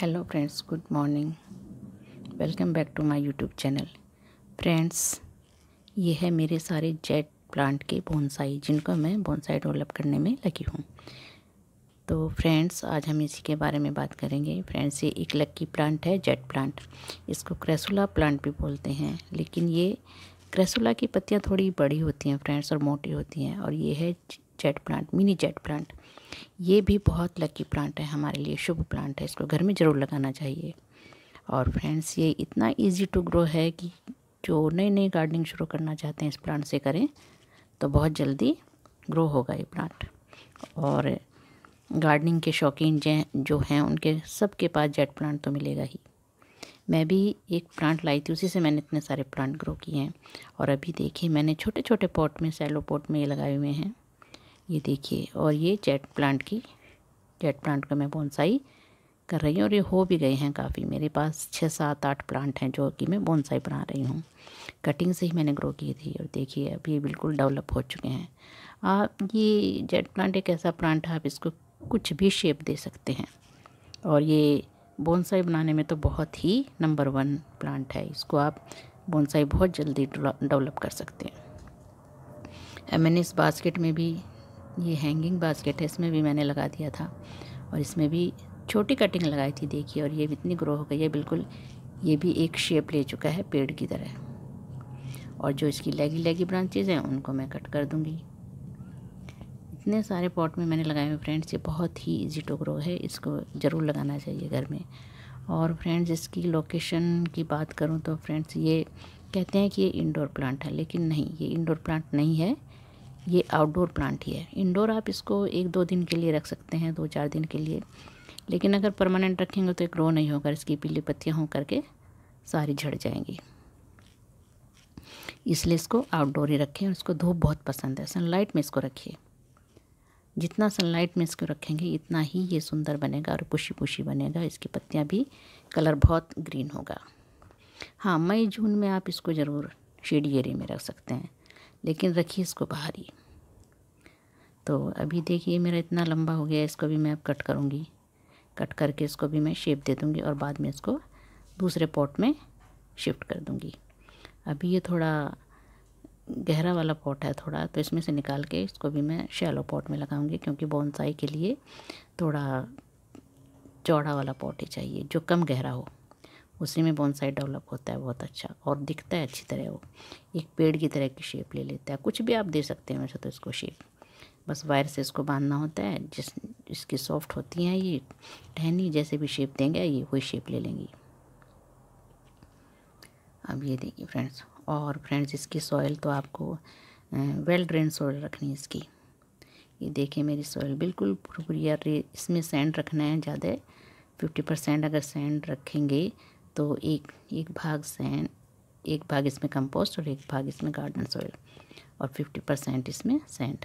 hello friends good morning welcome back to my YouTube channel friends ये है मेरे सारे जेट प्लांट के बोनसाई जिनको मैं बोनसाई डेवलप करने में लगी हूँ तो फ्रेंड्स आज हम इसी के बारे में बात करेंगे फ्रेंड्स ये एक लक्की प्लांट है जेट प्लांट इसको क्रेसुला प्लांट भी बोलते हैं लेकिन ये क्रेसुला की पत्तियाँ थोड़ी बड़ी होती हैं फ्रेंड्स और मोटी होती हैं और ये है jade plant mini jade plant ये भी बहुत लकी प्लांट है हमारे लिए शुभ प्लांट है इसको घर में ज़रूर लगाना चाहिए और फ्रेंड्स ये इतना इजी टू ग्रो है कि जो नई नई गार्डनिंग शुरू करना चाहते हैं इस प्लांट से करें तो बहुत जल्दी ग्रो होगा ये प्लांट और गार्डनिंग के शौकीन जै जो हैं उनके सबके पास जेट प्लांट तो मिलेगा ही मैं भी एक प्लांट लाई थी उसी से मैंने इतने सारे प्लांट ग्रो किए हैं और अभी देखिए मैंने छोटे छोटे पॉट में सैलो पॉट में ये लगाए हुए हैं ये देखिए और ये जेट प्लांट की जेट प्लांट का मैं बोनसाई कर रही हूँ और ये हो भी गए हैं काफ़ी मेरे पास छः सात आठ प्लांट हैं जो कि मैं बोनसाई बना रही हूँ कटिंग से ही मैंने ग्रो की थी और देखिए अब ये बिल्कुल डेवलप हो चुके हैं आप ये जेट प्लांट एक ऐसा प्लांट है आप इसको कुछ भी शेप दे सकते हैं और ये बोनसाई बनाने में तो बहुत ही नंबर वन प्लांट है इसको आप बोनसाई बहुत जल्दी डेवलप कर सकते हैं मैंने इस बास्केट में भी ये हैंगिंग बास्केट है इसमें भी मैंने लगा दिया था और इसमें भी छोटी कटिंग लगाई थी देखिए और ये इतनी ग्रो हो गई है बिल्कुल ये भी एक शेप ले चुका है पेड़ की तरह और जो इसकी लेगी लेगी ब्रांचेज़ हैं उनको मैं कट कर दूँगी इतने सारे पॉट में मैंने लगाए हुए फ्रेंड्स ये बहुत ही इजी टू ग्रो है इसको ज़रूर लगाना चाहिए घर में और फ्रेंड्स इसकी लोकेशन की बात करूँ तो फ्रेंड्स ये कहते हैं कि ये इंडोर प्लांट है लेकिन नहीं ये इंडोर प्लांट नहीं है ये आउटडोर प्लांट ही है इंडोर आप इसको एक दो दिन के लिए रख सकते हैं दो चार दिन के लिए लेकिन अगर परमानेंट रखेंगे तो ग्रो नहीं होगा इसकी पीली पत्तियाँ हों करके सारी झड़ जाएंगी इसलिए इसको आउटडोर ही रखें और इसको धूप बहुत पसंद है सनलाइट में इसको रखिए जितना सनलाइट में इसको रखेंगे इतना ही ये सुंदर बनेगा और पुशी पुशी बनेगा इसकी पत्तियाँ भी कलर बहुत ग्रीन होगा हाँ मई जून में आप इसको ज़रूर शेडी शेडियरी में रख सकते हैं लेकिन रखिए इसको बाहर ही तो अभी देखिए मेरा इतना लंबा हो गया है इसको भी मैं अब कट करूँगी कट करके इसको भी मैं शेप दे दूँगी और बाद में इसको दूसरे पॉट में शिफ्ट कर दूँगी अभी ये थोड़ा गहरा वाला पॉट है थोड़ा तो इसमें से निकाल के इसको भी मैं शैलो पॉट में लगाऊंगी क्योंकि बोनसाई के लिए थोड़ा चौड़ा वाला पॉट ही चाहिए जो कम गहरा हो उसी में बोनसाई डेवलप होता है बहुत अच्छा और दिखता है अच्छी तरह वो एक पेड़ की तरह की शेप ले लेता है कुछ भी आप दे सकते हैं वैसे तो इसको शेप बस वायर से इसको बांधना होता है जिस इसकी सॉफ्ट होती हैं ये टहनी जैसे भी शेप देंगे ये वही शेप ले लेंगी अब ये देखिए फ्रेंड्स और फ्रेंड्स इसकी सॉइल तो आपको वेल ड्रेन सॉइल रखनी है इसकी ये देखिए मेरी सॉइल बिल्कुल भुरभुरिया इसमें सैंड रखना है ज़्यादा फिफ्टी परसेंट अगर सैंड रखेंगे तो एक एक भाग सैंड एक भाग इसमें कंपोस्ट और एक भाग इसमें गार्डन सॉइल और फिफ्टी परसेंट इसमें सेंड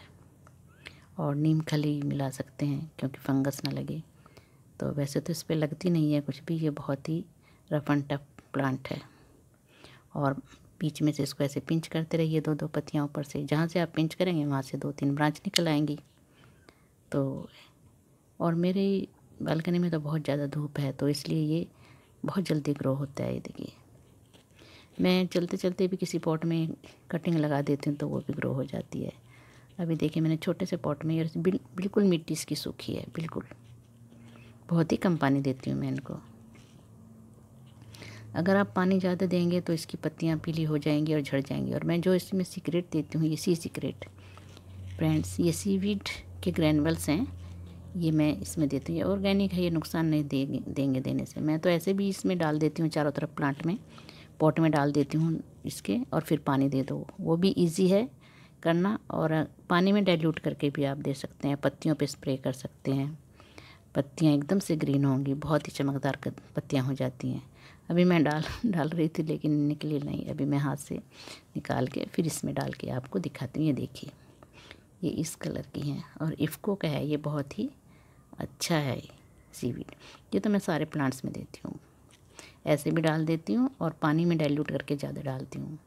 और नीम खली मिला सकते हैं क्योंकि फंगस ना लगे तो वैसे तो इस पर लगती नहीं है कुछ भी ये बहुत ही रफ एंड टफ प्लांट है और बीच में से इसको ऐसे पिंच करते रहिए दो दो पत्तियाँ ऊपर से जहाँ से आप पिंच करेंगे वहाँ से दो तीन ब्रांच निकल आएंगी तो और मेरे बालकनी में तो बहुत ज़्यादा धूप है तो इसलिए ये बहुत जल्दी ग्रो होता है ये देखिए मैं चलते चलते भी किसी पॉट में कटिंग लगा देती हूँ तो वो भी ग्रो हो जाती है अभी देखिए मैंने छोटे से पॉट में और बिल, बिल्कुल मिट्टी इसकी सूखी है बिल्कुल बहुत ही कम पानी देती हूँ मैं इनको अगर आप पानी ज़्यादा देंगे तो इसकी पत्तियाँ पीली हो जाएंगी और झड़ जाएंगी और मैं जो इसमें सीक्रेट देती हूँ ये सी सीक्रेट फ्रेंड्स ये सीवीड के ग्रैनवल्स हैं ये मैं इसमें देती हूँ ऑर्गेनिक है ये नुकसान नहीं देंगे देंगे देने से मैं तो ऐसे भी इसमें डाल देती हूँ चारों तरफ प्लांट में पॉट में डाल देती हूँ इसके और फिर पानी दे दो वो भी ईजी है करना और पानी में डाइल्यूट करके भी आप दे सकते हैं पत्तियों पे स्प्रे कर सकते हैं पत्तियाँ एकदम से ग्रीन होंगी बहुत ही चमकदार पत्तियाँ हो जाती हैं अभी मैं डाल डाल रही थी लेकिन निकली नहीं अभी मैं हाथ से निकाल के फिर इसमें डाल के आपको दिखाती हूँ ये देखिए ये इस कलर की हैं और इफ़को का है ये बहुत ही अच्छा है सीवीड ये तो मैं सारे प्लांट्स में देती हूँ ऐसे भी डाल देती हूँ और पानी में डाइल्यूट करके ज़्यादा डालती हूँ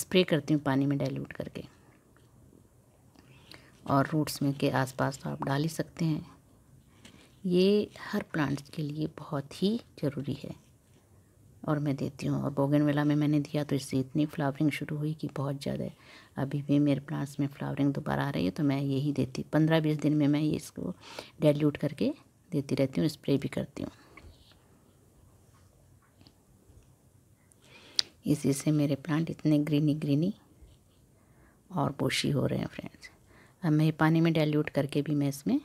स्प्रे करती हूँ पानी में डाइल्यूट करके और रूट्स में के आसपास तो आप डाल ही सकते हैं ये हर प्लांट्स के लिए बहुत ही ज़रूरी है और मैं देती हूँ और बोगन वेला में मैंने दिया तो इससे इतनी फ्लावरिंग शुरू हुई कि बहुत ज़्यादा अभी भी मेरे प्लांट्स में फ्लावरिंग दोबारा आ रही है तो मैं यही देती पंद्रह बीस दिन में मैं ये इसको डाइल्यूट करके देती रहती हूँ स्प्रे भी करती हूँ इसी से मेरे प्लांट इतने ग्रीनी ग्रीनी और पोशी हो रहे हैं फ्रेंड्स अब मैं पानी में डाइल्यूट करके भी मैं इसमें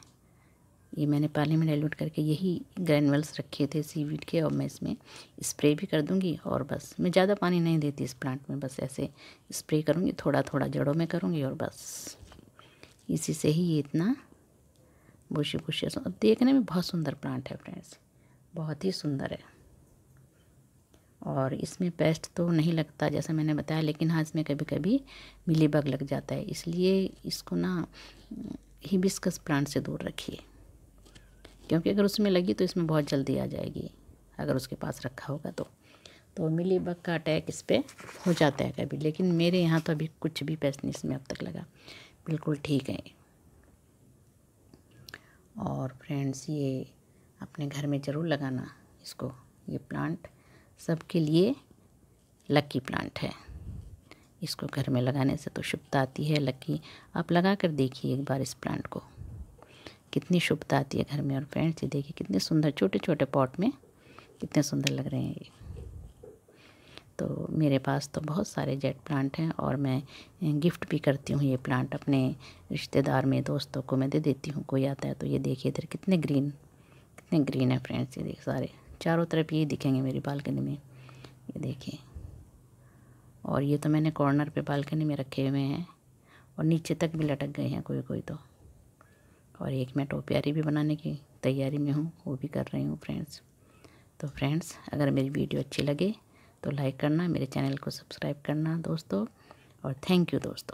ये मैंने पानी में डाइल्यूट करके यही ग्रैनुअल्स रखे थे सीवीड के और मैं इसमें स्प्रे भी कर दूंगी और बस मैं ज़्यादा पानी नहीं देती इस प्लांट में बस ऐसे स्प्रे करूँगी थोड़ा थोड़ा जड़ों में करूँगी और बस इसी से ही ये इतना बुशी बुशी अब देखने में बहुत सुंदर प्लांट है फ्रेंड्स बहुत ही सुंदर है और इसमें पेस्ट तो नहीं लगता जैसा मैंने बताया लेकिन हाँ इसमें कभी कभी मिली बग लग जाता है इसलिए इसको ना हिबिस्कस प्लांट से दूर रखिए क्योंकि अगर उसमें लगी तो इसमें बहुत जल्दी आ जाएगी अगर उसके पास रखा होगा तो तो मिली बग का अटैक इस पर हो जाता है कभी लेकिन मेरे यहाँ तो अभी कुछ भी पेस्ट नहीं इसमें अब तक लगा बिल्कुल ठीक है और फ्रेंड्स ये अपने घर में ज़रूर लगाना इसको ये प्लांट सबके लिए लकी प्लांट है इसको घर में लगाने से तो शुभता आती है लकी आप लगा कर देखिए एक बार इस प्लांट को कितनी शुभता आती है घर में और फ्रेंड्स ये देखिए कितने सुंदर छोटे छोटे पॉट में कितने सुंदर लग रहे हैं ये तो मेरे पास तो बहुत सारे जेट प्लांट हैं और मैं गिफ्ट भी करती हूँ ये प्लांट अपने रिश्तेदार में दोस्तों को मैं दे देती हूँ कोई आता है तो ये देखिए इधर कितने ग्रीन कितने ग्रीन है फ्रेंड्स ये देख सारे चारों तरफ ये दिखेंगे मेरी बालकनी में ये देखिए और ये तो मैंने कॉर्नर पे बालकनी में रखे हुए हैं और नीचे तक भी लटक गए हैं कोई कोई तो और एक मैं टोपियारी भी बनाने की तैयारी में हूँ वो भी कर रही हूँ फ्रेंड्स तो फ्रेंड्स अगर मेरी वीडियो अच्छी लगे तो लाइक करना मेरे चैनल को सब्सक्राइब करना दोस्तों और थैंक यू दोस्तों